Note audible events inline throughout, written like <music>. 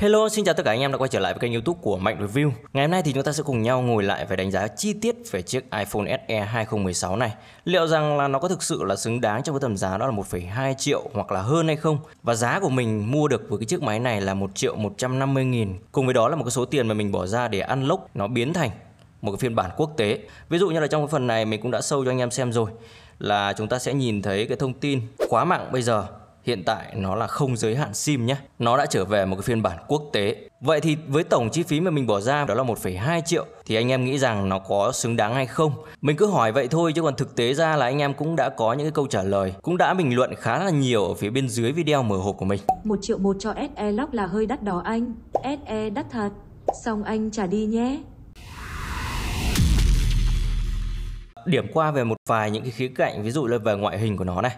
Hello, xin chào tất cả anh em đã quay trở lại với kênh youtube của Mạnh Review Ngày hôm nay thì chúng ta sẽ cùng nhau ngồi lại và đánh giá chi tiết về chiếc iPhone SE 2016 này Liệu rằng là nó có thực sự là xứng đáng trong cái tầm giá đó là 1,2 triệu hoặc là hơn hay không Và giá của mình mua được với cái chiếc máy này là 1 triệu 150 nghìn Cùng với đó là một cái số tiền mà mình bỏ ra để unlock nó biến thành một cái phiên bản quốc tế Ví dụ như là trong cái phần này mình cũng đã sâu cho anh em xem rồi là chúng ta sẽ nhìn thấy cái thông tin khóa mạng bây giờ hiện tại nó là không giới hạn SIM nhé. Nó đã trở về một cái phiên bản quốc tế. Vậy thì với tổng chi phí mà mình bỏ ra đó là 1,2 triệu thì anh em nghĩ rằng nó có xứng đáng hay không? Mình cứ hỏi vậy thôi chứ còn thực tế ra là anh em cũng đã có những cái câu trả lời, cũng đã bình luận khá là nhiều ở phía bên dưới video mở hộp của mình. 1 triệu một cho SE Lock là hơi đắt đó anh. SE đắt thật. Xong anh trả đi nhé. Điểm qua về một vài những cái khía cạnh ví dụ là về ngoại hình của nó này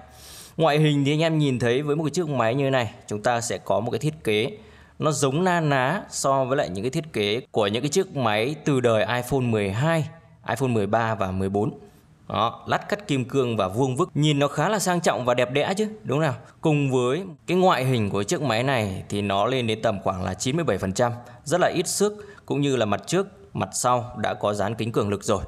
ngoại hình thì anh em nhìn thấy với một cái chiếc máy như này chúng ta sẽ có một cái thiết kế nó giống na ná so với lại những cái thiết kế của những cái chiếc máy từ đời iPhone 12, iPhone 13 và 14. Đó, lát cắt kim cương và vuông vức Nhìn nó khá là sang trọng và đẹp đẽ chứ Đúng nào Cùng với cái ngoại hình của chiếc máy này Thì nó lên đến tầm khoảng là 97% Rất là ít xước Cũng như là mặt trước, mặt sau đã có dán kính cường lực rồi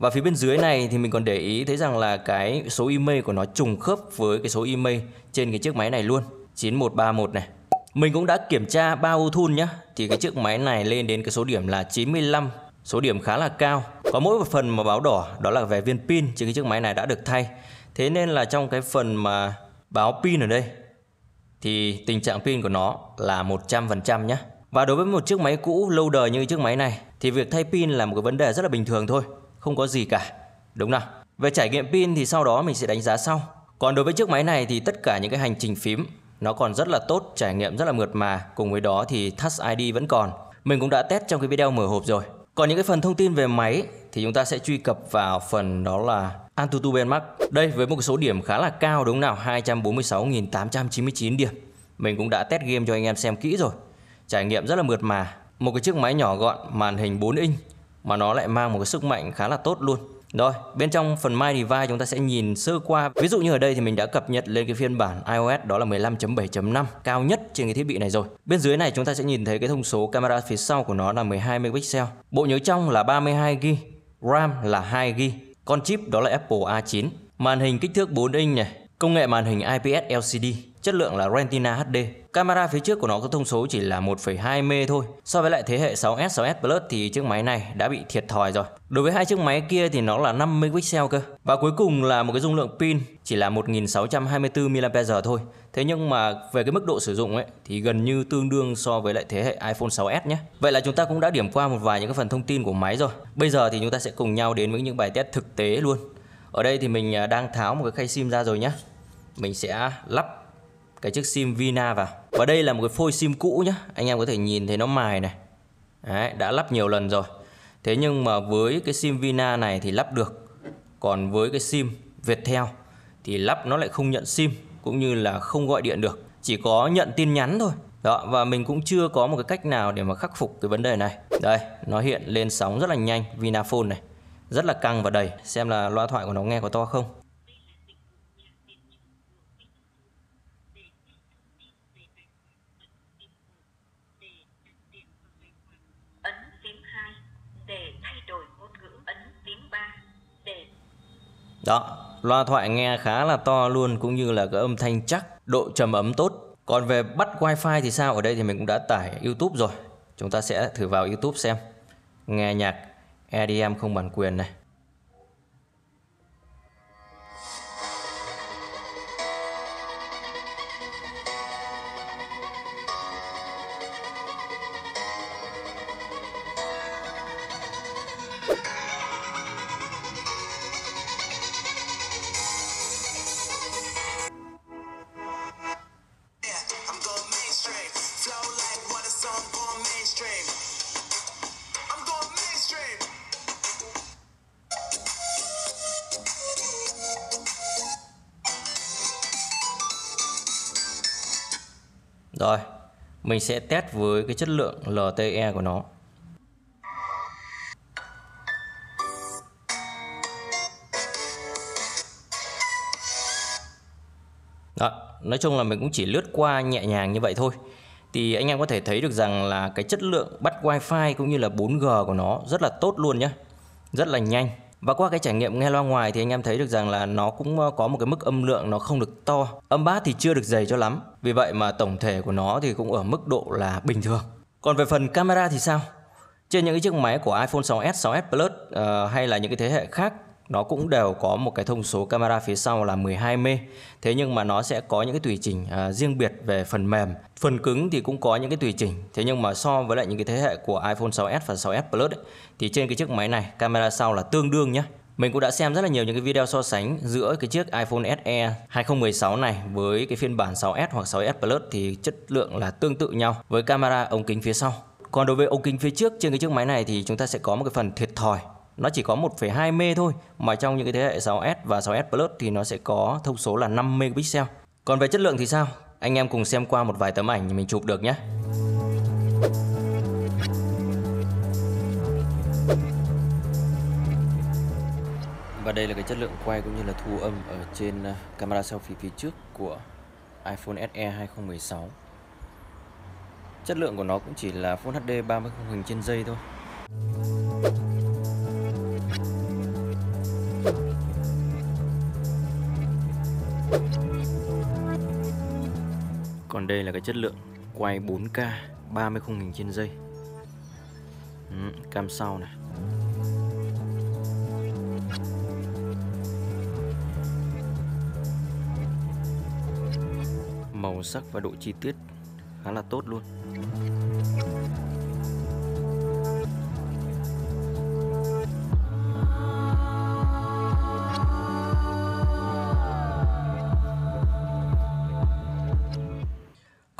và phía bên dưới này thì mình còn để ý thấy rằng là cái số email của nó trùng khớp với cái số email trên cái chiếc máy này luôn 9131 này mình cũng đã kiểm tra ba ô thun nhá Thì cái chiếc máy này lên đến cái số điểm là 95 Số điểm khá là cao Có mỗi một phần mà báo đỏ Đó là về viên pin trên cái chiếc máy này đã được thay Thế nên là trong cái phần mà báo pin ở đây Thì tình trạng pin của nó là 100% nhá Và đối với một chiếc máy cũ lâu đời như chiếc máy này Thì việc thay pin là một cái vấn đề rất là bình thường thôi không có gì cả. Đúng nào? Về trải nghiệm pin thì sau đó mình sẽ đánh giá sau. Còn đối với chiếc máy này thì tất cả những cái hành trình phím nó còn rất là tốt, trải nghiệm rất là mượt mà. Cùng với đó thì Touch ID vẫn còn. Mình cũng đã test trong cái video mở hộp rồi. Còn những cái phần thông tin về máy thì chúng ta sẽ truy cập vào phần đó là Antutu Benchmark. Đây với một số điểm khá là cao đúng không nào? 246.899 điểm. Mình cũng đã test game cho anh em xem kỹ rồi. Trải nghiệm rất là mượt mà. Một cái chiếc máy nhỏ gọn, màn hình 4 inch mà nó lại mang một cái sức mạnh khá là tốt luôn rồi, bên trong phần My Device chúng ta sẽ nhìn sơ qua. Ví dụ như ở đây thì mình đã cập nhật lên cái phiên bản iOS đó là 15.7.5 cao nhất trên cái thiết bị này rồi. Bên dưới này chúng ta sẽ nhìn thấy cái thông số camera phía sau của nó là 12 megapixel. Bộ nhớ trong là 32GB, RAM là 2GB, con chip đó là Apple A9. Màn hình kích thước 4 inch này, Công nghệ màn hình IPS LCD, chất lượng là Retina HD. Camera phía trước của nó có thông số chỉ là 1,2 mê thôi. So với lại thế hệ 6S, 6S Plus thì chiếc máy này đã bị thiệt thòi rồi. Đối với hai chiếc máy kia thì nó là 50 pixel cơ. Và cuối cùng là một cái dung lượng pin chỉ là 1624 mAh thôi. Thế nhưng mà về cái mức độ sử dụng ấy thì gần như tương đương so với lại thế hệ iPhone 6s nhé. Vậy là chúng ta cũng đã điểm qua một vài những cái phần thông tin của máy rồi. Bây giờ thì chúng ta sẽ cùng nhau đến với những bài test thực tế luôn. Ở đây thì mình à, đang tháo một cái khay sim ra rồi nhé mình sẽ lắp cái chiếc sim Vina vào và đây là một cái phôi sim cũ nhá anh em có thể nhìn thấy nó mài này Đấy, đã lắp nhiều lần rồi thế nhưng mà với cái sim Vina này thì lắp được còn với cái sim Viettel thì lắp nó lại không nhận sim cũng như là không gọi điện được chỉ có nhận tin nhắn thôi đó và mình cũng chưa có một cái cách nào để mà khắc phục cái vấn đề này đây nó hiện lên sóng rất là nhanh Vinaphone này rất là căng và đầy xem là loa thoại của nó nghe có to không Đó, loa thoại nghe khá là to luôn cũng như là cái âm thanh chắc, độ trầm ấm tốt. Còn về bắt wifi thì sao? Ở đây thì mình cũng đã tải YouTube rồi. Chúng ta sẽ thử vào YouTube xem. Nghe nhạc EDM không bản quyền này. Rồi, mình sẽ test với cái chất lượng LTE của nó. Đó, nói chung là mình cũng chỉ lướt qua nhẹ nhàng như vậy thôi. Thì anh em có thể thấy được rằng là cái chất lượng bắt wifi cũng như là 4G của nó rất là tốt luôn nhé. Rất là nhanh và qua cái trải nghiệm nghe loa ngoài thì anh em thấy được rằng là nó cũng ờ, có một cái mức âm lượng nó không được to. Âm bass thì chưa được dày cho lắm. Vì vậy mà tổng thể của nó thì cũng ở mức độ là bình thường. Còn về phần camera thì sao? Trên những cái chiếc máy của iPhone 6s, 6s Plus uh, hay là những cái thế hệ khác nó cũng đều có một cái thông số camera phía sau là 12 mê thế nhưng mà nó sẽ có những cái tùy chỉnh à, riêng biệt về phần mềm phần cứng thì cũng có những cái tùy chỉnh thế nhưng mà so với lại những cái thế hệ của iPhone 6s và 6s Plus ấy, thì trên cái chiếc máy này camera sau là tương đương nhé mình cũng đã xem rất là nhiều những cái video so sánh giữa cái chiếc iPhone SE 2016 này với cái phiên bản 6s hoặc 6s Plus thì chất lượng là tương tự nhau với camera ống kính phía sau còn đối với ống kính phía trước trên cái chiếc máy này thì chúng ta sẽ có một cái phần thiệt thòi nó chỉ có 1,2 mê thôi mà trong những cái thế hệ 6S và 6S Plus thì nó sẽ có thông số là 5 megapixel. Còn về chất lượng thì sao? Anh em cùng xem qua một vài tấm ảnh mình chụp được nhé. Và đây là cái chất lượng quay cũng như là thu âm ở trên à, camera selfie phía trước của iPhone SE 2016. Chất lượng của nó cũng chỉ là Full HD 30 khung hình trên giây thôi. Còn đây là cái chất lượng quay 4K 30 khung hình trên giây ừ, Cam sau này Màu sắc và độ chi tiết khá là tốt luôn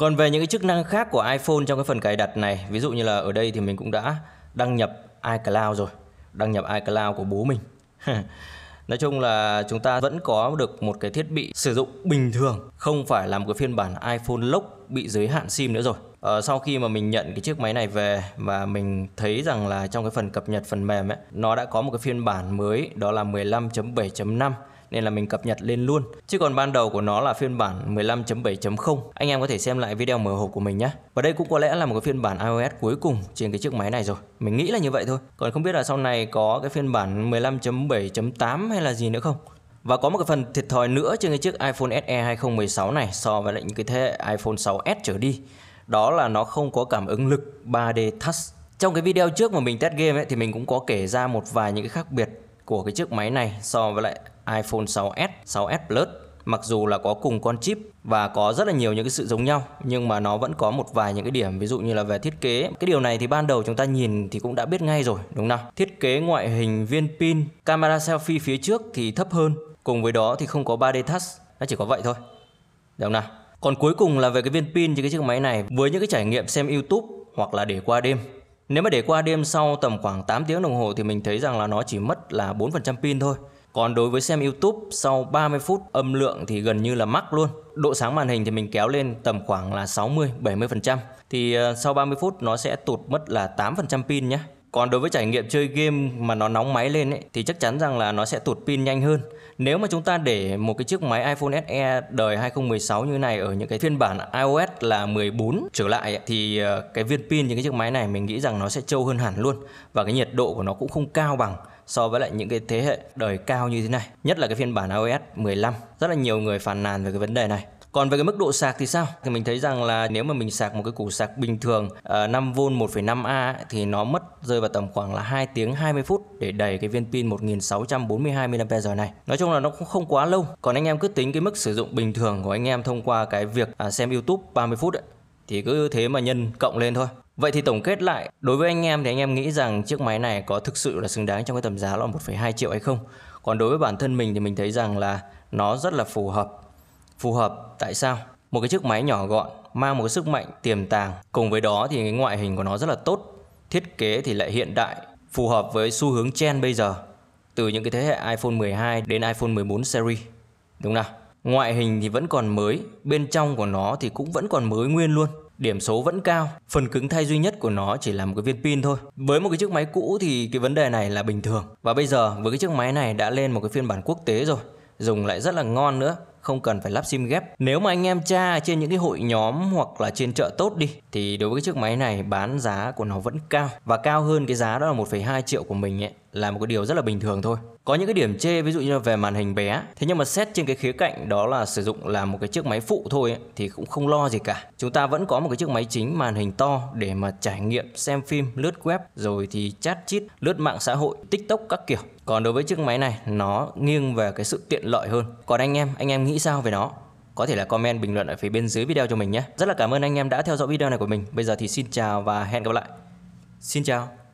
Còn về những cái chức năng khác của iPhone trong cái phần cài đặt này, ví dụ như là ở đây thì mình cũng đã đăng nhập iCloud rồi, đăng nhập iCloud của bố mình. <laughs> Nói chung là chúng ta vẫn có được một cái thiết bị sử dụng bình thường, không phải là một cái phiên bản iPhone lốc bị giới hạn SIM nữa rồi. Ờ, sau khi mà mình nhận cái chiếc máy này về và mình thấy rằng là trong cái phần cập nhật phần mềm ấy, nó đã có một cái phiên bản mới đó là 15.7.5 nên là mình cập nhật lên luôn. Chứ còn ban đầu của nó là phiên bản 15.7.0. Anh em có thể xem lại video mở hộp của mình nhé. Và đây cũng có lẽ là một cái phiên bản iOS cuối cùng trên cái chiếc máy này rồi. Mình nghĩ là như vậy thôi. Còn không biết là sau này có cái phiên bản 15.7.8 hay là gì nữa không? Và có một cái phần thiệt thòi nữa trên cái chiếc iPhone SE 2016 này so với lại những cái thế hệ iPhone 6s trở đi. Đó là nó không có cảm ứng lực 3D Touch. Trong cái video trước mà mình test game ấy, thì mình cũng có kể ra một vài những cái khác biệt của cái chiếc máy này so với lại iPhone 6s, 6s Plus mặc dù là có cùng con chip và có rất là nhiều những cái sự giống nhau nhưng mà nó vẫn có một vài những cái điểm ví dụ như là về thiết kế cái điều này thì ban đầu chúng ta nhìn thì cũng đã biết ngay rồi đúng không nào? thiết kế ngoại hình viên pin camera selfie phía trước thì thấp hơn cùng với đó thì không có 3D touch nó chỉ có vậy thôi đúng không nào còn cuối cùng là về cái viên pin trên cái chiếc máy này với những cái trải nghiệm xem YouTube hoặc là để qua đêm nếu mà để qua đêm sau tầm khoảng 8 tiếng đồng hồ thì mình thấy rằng là nó chỉ mất là 4% pin thôi còn đối với xem YouTube sau 30 phút âm lượng thì gần như là mắc luôn. Độ sáng màn hình thì mình kéo lên tầm khoảng là 60 70%. Thì ờ, sau 30 phút nó sẽ tụt mất là 8% pin nhé. Còn đối với trải nghiệm chơi game mà nó nóng máy lên ấy, thì chắc chắn rằng là nó sẽ tụt pin nhanh hơn. Nếu mà chúng ta để một cái chiếc máy iPhone SE đời 2016 như này ở những cái phiên bản iOS là 14 trở lại ấy, thì ờ, cái viên pin những cái chiếc máy này mình nghĩ rằng nó sẽ trâu hơn hẳn luôn và cái nhiệt độ của nó cũng không cao bằng so với lại những cái thế hệ đời cao như thế này nhất là cái phiên bản iOS 15 rất là nhiều người phàn nàn về cái vấn đề này còn về cái mức độ sạc thì sao? Thì mình thấy rằng là nếu mà mình sạc một cái củ sạc bình thường 5V ờ, 1,5A thì nó mất rơi vào tầm khoảng là 2 tiếng 20 phút để đầy cái viên pin 1642 mAh này. Nói chung là nó cũng không quá lâu. Còn anh em cứ tính cái mức sử dụng bình thường của anh em thông qua cái việc à, xem YouTube 30 phút ấy, thì cứ thế mà nhân cộng lên thôi Vậy thì tổng kết lại, đối với anh em thì anh em nghĩ rằng chiếc máy này có thực sự là xứng đáng trong cái tầm giá là 1,2 triệu hay không? Còn đối với bản thân mình thì mình thấy rằng là nó rất là phù hợp. Phù hợp tại sao? Một cái chiếc máy nhỏ gọn, mang một cái sức mạnh tiềm tàng, cùng với đó thì cái ngoại hình của nó rất là tốt, thiết kế thì lại hiện đại, phù hợp với xu hướng trend bây giờ từ những cái thế hệ iPhone 12 đến iPhone 14 series. Đúng nào? Ngoại hình thì vẫn còn mới, bên trong của nó thì cũng vẫn còn mới nguyên luôn điểm số vẫn cao phần cứng thay duy nhất của nó chỉ là một cái viên pin thôi với một cái chiếc máy cũ thì cái vấn đề này là bình thường và bây giờ với cái chiếc máy này đã lên một cái phiên bản quốc tế rồi dùng lại rất là ngon nữa không cần phải lắp sim ghép. Nếu mà anh em tra trên những cái hội nhóm hoặc là trên chợ tốt đi thì đối với cái chiếc máy này bán giá của nó vẫn cao và cao hơn cái giá đó là 1,2 triệu của mình ấy là một cái điều rất là bình thường thôi. Có những cái điểm chê ví dụ như là về màn hình bé, thế nhưng mà xét trên cái khía cạnh đó là sử dụng là một cái chiếc máy phụ thôi ấy, thì cũng không lo gì cả. Chúng ta vẫn có một cái chiếc máy chính màn hình to để mà trải nghiệm xem phim, lướt web rồi thì chat chít, lướt mạng xã hội, TikTok các kiểu. Còn đối với chiếc máy này nó nghiêng về cái sự tiện lợi hơn. Còn anh em, anh em nghĩ sao về nó? có thể là comment bình luận ở phía bên dưới video cho mình nhé. Rất là cảm ơn anh em đã theo dõi video này của mình. Bây giờ thì xin chào và hẹn gặp lại. Xin chào.